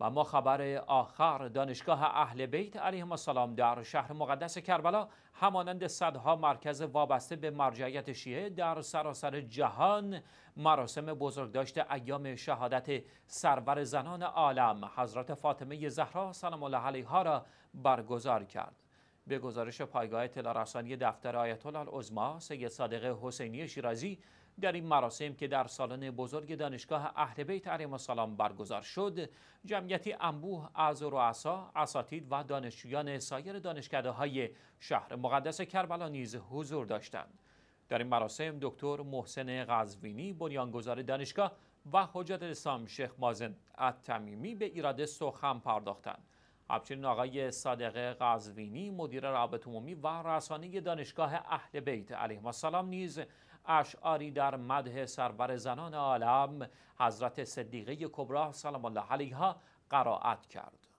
و ما خبر آخر دانشگاه اهل بیت علیهم السلام در شهر مقدس کربلا همانند صدها مرکز وابسته به مرجعیت شیعه در سراسر جهان مراسم بزرگداشت ایام شهادت سرور زنان عالم حضرت فاطمه زهرا سلام الله علیها را برگزار کرد به گزارش پایگاه تلارسانی دفتر آیت الله العظما سید صادق حسینی شیرازی در این مراسم که در سالن بزرگ دانشگاه اهل بیت علیهم السلام برگزار شد جمعیتی انبوه از رؤسا اساتید و دانشجویان سایر دانشکده های شهر مقدس کربلا نیز حضور داشتند در این مراسم دکتر محسن غزوینی بنیانگذار دانشگاه و حجت اسلام شیخ مازن التمیمی به ایراد سخن پرداختند همچنین آقای صادق قزوینی مدیر رابط عمومی و رسانه دانشگاه اهل بیت علیه السلام نیز اشعاری در مده سربر زنان عالم حضرت صدیقه کبرا سلام الله علیها قرائت کرد